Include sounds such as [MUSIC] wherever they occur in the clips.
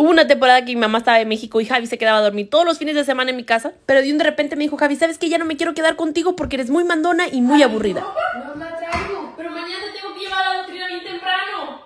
Hubo una temporada que mi mamá estaba en México y Javi se quedaba a dormir todos los fines de semana en mi casa, pero de un de repente me dijo, Javi, ¿sabes qué? Ya no me quiero quedar contigo porque eres muy mandona y muy aburrida. No, traigo, pero mañana tengo que llevar a temprano.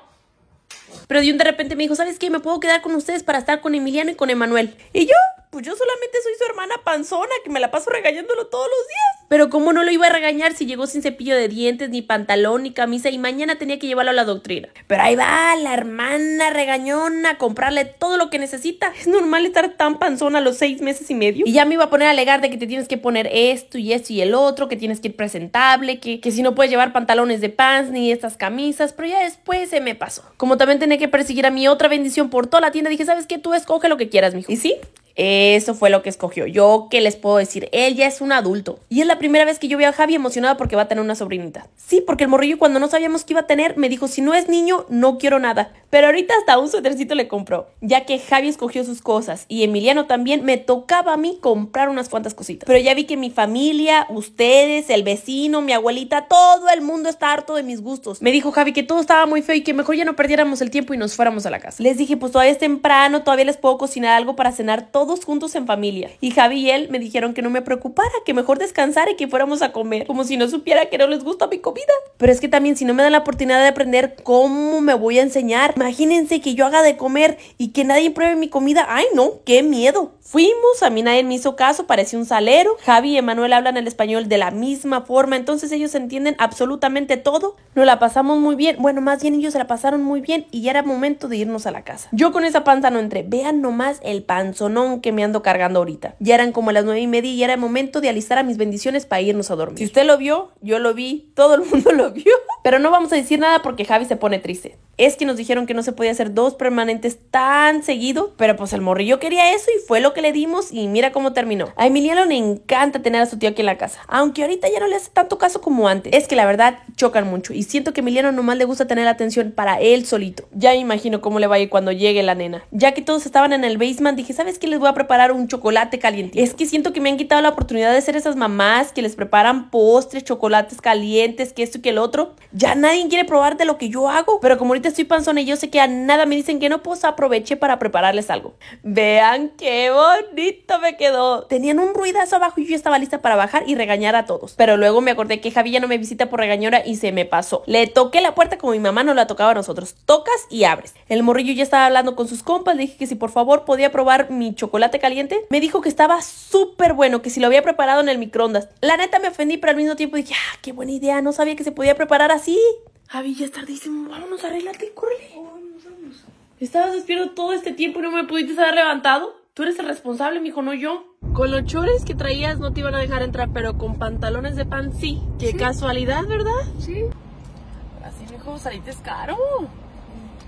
Pero de un de repente me dijo, ¿sabes qué? Me puedo quedar con ustedes para estar con Emiliano y con Emanuel. Y yo, pues yo solamente soy su hermana panzona que me la paso regañándolo todos los días. Pero ¿cómo no lo iba a regañar si llegó sin cepillo de dientes, ni pantalón, ni camisa y mañana tenía que llevarlo a la doctrina? Pero ahí va la hermana regañona a comprarle todo lo que necesita. Es normal estar tan panzona a los seis meses y medio. Y ya me iba a poner a alegar de que te tienes que poner esto y esto y el otro, que tienes que ir presentable, que, que si no puedes llevar pantalones de pants ni estas camisas, pero ya después se me pasó. Como también tenía que perseguir a mi otra bendición por toda la tienda, dije, ¿sabes qué? Tú escoge lo que quieras, mijo. Y sí, eso fue lo que escogió. Yo, ¿qué les puedo decir? Él ya es un adulto. Y es la primera vez que yo veo a Javi emocionada porque va a tener una sobrinita. Sí, porque el morrillo cuando no sabíamos que iba a tener, me dijo, si no es niño, no quiero nada. Pero ahorita hasta un suétercito le compró, ya que Javi escogió sus cosas y Emiliano también me tocaba a mí comprar unas cuantas cositas. Pero ya vi que mi familia, ustedes, el vecino, mi abuelita, todo el mundo está harto de mis gustos. Me dijo Javi que todo estaba muy feo y que mejor ya no perdiéramos el tiempo y nos fuéramos a la casa. Les dije, pues todavía es temprano, todavía les puedo cocinar algo para cenar todos juntos en familia. Y Javi y él me dijeron que no me preocupara, que mejor descansara y que fuéramos a comer, como si no supiera que no les gusta mi comida. Pero es que también si no me dan la oportunidad de aprender, ¿cómo me voy a enseñar? Imagínense que yo haga de comer y que nadie pruebe mi comida. Ay, no, qué miedo. Fuimos, a mí nadie me hizo caso, parecía un salero. Javi y Emanuel hablan el español de la misma forma, entonces ellos entienden absolutamente todo. Nos la pasamos muy bien, bueno, más bien ellos se la pasaron muy bien y ya era momento de irnos a la casa. Yo con esa panza no entré, vean nomás el panzonón que me ando cargando ahorita. Ya eran como las nueve y media y era momento de alistar a mis bendiciones para irnos a dormir. Si usted lo vio, yo lo vi, todo el mundo lo vio. [LAUGHS] Pero no vamos a decir nada porque Javi se pone triste. Es que nos dijeron que no se podía hacer dos permanentes tan seguido, pero pues el morrillo quería eso y fue lo que le dimos y mira cómo terminó. A Emiliano le encanta tener a su tío aquí en la casa, aunque ahorita ya no le hace tanto caso como antes. Es que la verdad chocan mucho y siento que Emiliano nomás le gusta tener atención para él solito. Ya me imagino cómo le va a ir cuando llegue la nena. Ya que todos estaban en el basement, dije, ¿sabes qué? Les voy a preparar un chocolate caliente. Es que siento que me han quitado la oportunidad de ser esas mamás que les preparan postres, chocolates calientes, que esto y que el otro. Ya nadie quiere probar de lo que yo hago, pero como ahorita estoy panzona y yo sé que a nada me dicen que no, pues aproveché para prepararles algo. Vean qué bonito bonito me quedó. Tenían un ruidazo abajo y yo estaba lista para bajar y regañar a todos. Pero luego me acordé que Javi ya no me visita por regañora y se me pasó. Le toqué la puerta como mi mamá no la tocaba a nosotros. Tocas y abres. El morrillo ya estaba hablando con sus compas. Le dije que si por favor podía probar mi chocolate caliente. Me dijo que estaba súper bueno, que si lo había preparado en el microondas. La neta me ofendí, pero al mismo tiempo dije, ah, qué buena idea. No sabía que se podía preparar así. Javi, ya es tardísimo. Vámonos, y córrele. Estabas despierto todo este tiempo y no me pudiste haber levantado. Tú eres el responsable, mijo, no yo. Con los chores que traías no te iban a dejar entrar, pero con pantalones de pan sí. Qué casualidad, ¿verdad? Sí. Así, mijo, saliste es caro.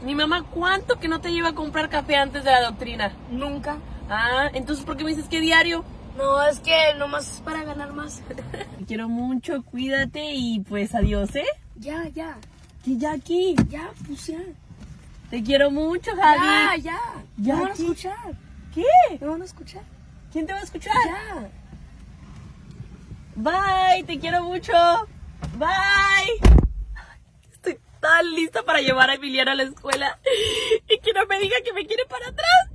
Mi mamá, ¿cuánto que no te lleva a comprar café antes de la doctrina? Nunca. Ah, entonces, ¿por qué me dices que diario? No, es que nomás es para ganar más. Te quiero mucho, cuídate y pues adiós, ¿eh? Ya, ya. ¿Qué ya aquí? Ya, pues ya. Te quiero mucho, Javi. Ya, ya. Ya, ¿Qué? ¿Me van a escuchar? ¿Quién te va a escuchar? Bye, te quiero mucho. Bye. Estoy tan lista para llevar a Emiliano a la escuela y que no me diga que me quiere para atrás.